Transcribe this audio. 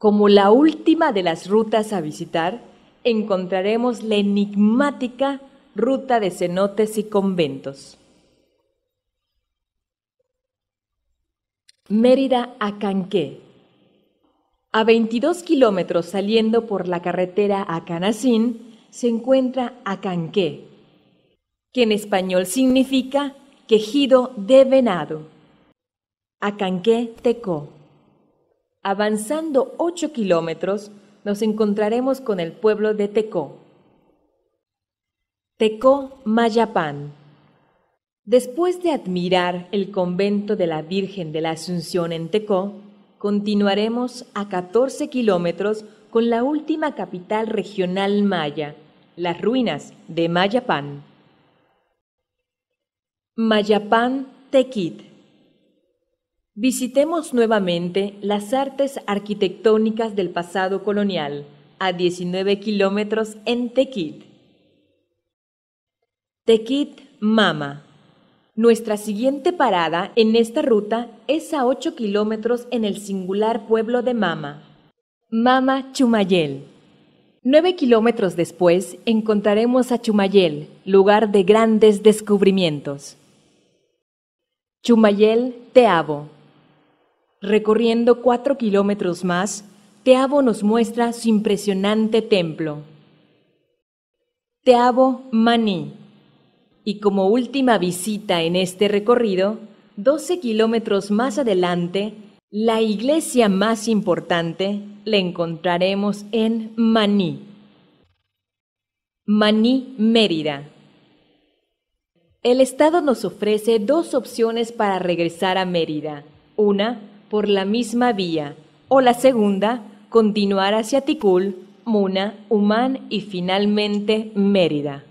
Como la última de las rutas a visitar, encontraremos la enigmática ruta de cenotes y conventos. Mérida a Canqué. A 22 kilómetros saliendo por la carretera a Canasín, se encuentra Acanqué, que en español significa quejido de venado. Acanqué Tecó. Avanzando 8 kilómetros, nos encontraremos con el pueblo de Tecó. Tecó Mayapán. Después de admirar el convento de la Virgen de la Asunción en Tecó, continuaremos a 14 kilómetros con la última capital regional maya, las ruinas de Mayapán. Mayapán Tequit Visitemos nuevamente las artes arquitectónicas del pasado colonial, a 19 kilómetros en Tequit. Tequit Mama. Nuestra siguiente parada en esta ruta es a 8 kilómetros en el singular pueblo de Mama, Mama Chumayel. Nueve kilómetros después encontraremos a Chumayel, lugar de grandes descubrimientos. Chumayel Teabo. Recorriendo cuatro kilómetros más, Teabo nos muestra su impresionante templo. Teabo Maní. Y como última visita en este recorrido, 12 kilómetros más adelante, la iglesia más importante la encontraremos en Maní. Maní, Mérida. El Estado nos ofrece dos opciones para regresar a Mérida. Una, por la misma vía, o la segunda, continuar hacia Ticul, Muna, Humán y finalmente Mérida.